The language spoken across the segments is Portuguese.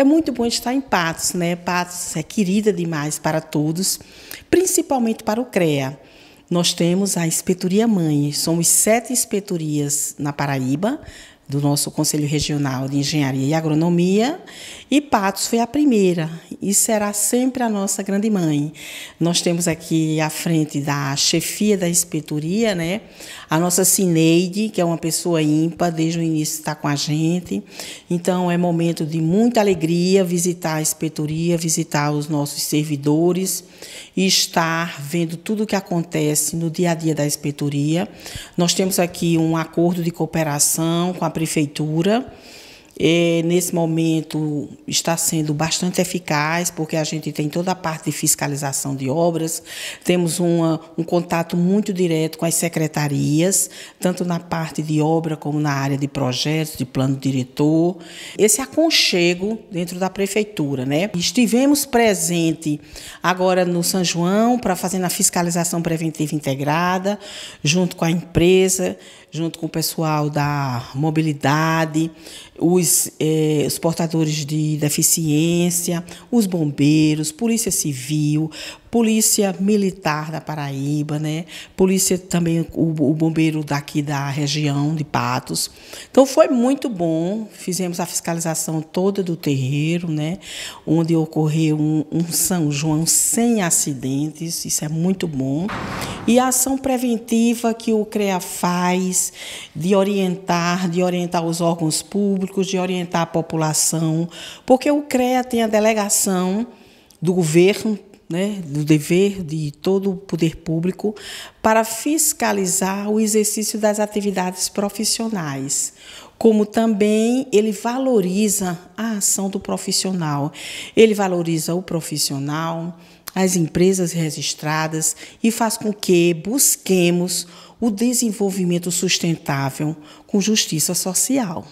É muito bom estar em Patos, né? Patos é querida demais para todos, principalmente para o CREA. Nós temos a Inspetoria Mãe, somos sete inspetorias na Paraíba, do nosso Conselho Regional de Engenharia e Agronomia, e Patos foi a primeira e será sempre a nossa grande mãe. Nós temos aqui à frente da chefia da inspetoria, né, a nossa Cineide, que é uma pessoa ímpar, desde o início está com a gente. Então é momento de muita alegria visitar a inspetoria, visitar os nossos servidores e estar vendo tudo o que acontece no dia a dia da inspetoria. Nós temos aqui um acordo de cooperação com a prefeitura e nesse momento está sendo bastante eficaz, porque a gente tem toda a parte de fiscalização de obras, temos uma, um contato muito direto com as secretarias, tanto na parte de obra como na área de projetos, de plano diretor. Esse aconchego dentro da prefeitura, né? Estivemos presente agora no São João para fazer a fiscalização preventiva integrada, junto com a empresa, junto com o pessoal da mobilidade, os os, eh, os portadores de deficiência, os bombeiros, polícia civil, polícia militar da Paraíba, né? Polícia também, o, o bombeiro daqui da região de Patos. Então foi muito bom, fizemos a fiscalização toda do terreiro, né? Onde ocorreu um, um São João sem acidentes, isso é muito bom. E a ação preventiva que o CREA faz de orientar, de orientar os órgãos públicos, de orientar a população, porque o CREA tem a delegação do governo né, do dever de todo o poder público para fiscalizar o exercício das atividades profissionais, como também ele valoriza a ação do profissional. Ele valoriza o profissional, as empresas registradas e faz com que busquemos o desenvolvimento sustentável com justiça social.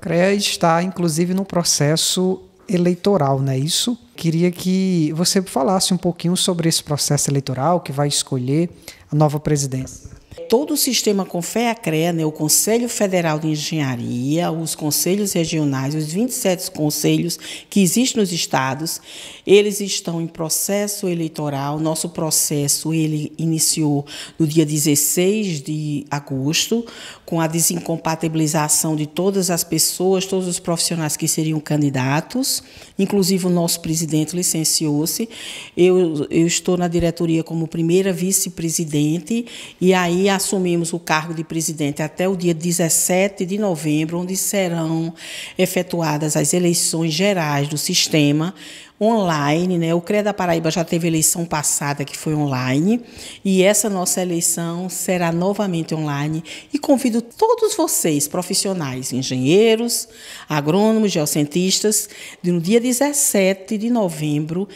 CREA está, inclusive, no processo eleitoral, né? Isso queria que você falasse um pouquinho sobre esse processo eleitoral que vai escolher a nova presidência. Todo o sistema CONFEA-CREA, né, o Conselho Federal de Engenharia, os conselhos regionais, os 27 conselhos que existem nos estados, eles estão em processo eleitoral. Nosso processo ele iniciou no dia 16 de agosto, com a desincompatibilização de todas as pessoas, todos os profissionais que seriam candidatos, inclusive o nosso presidente licenciou-se. Eu, eu estou na diretoria como primeira vice-presidente e aí assumimos o cargo de presidente até o dia 17 de novembro, onde serão efetuadas as eleições gerais do sistema online, né? O CREA da Paraíba já teve eleição passada que foi online, e essa nossa eleição será novamente online. E convido todos vocês, profissionais, engenheiros, agrônomos, geocientistas, no dia 17 de novembro,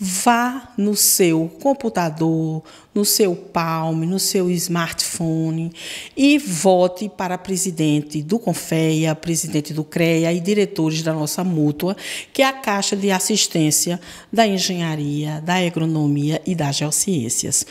Vá no seu computador, no seu palme, no seu smartphone e vote para presidente do Confeia, presidente do CREA e diretores da nossa mútua, que é a Caixa de Assistência da Engenharia, da Agronomia e das Geociências.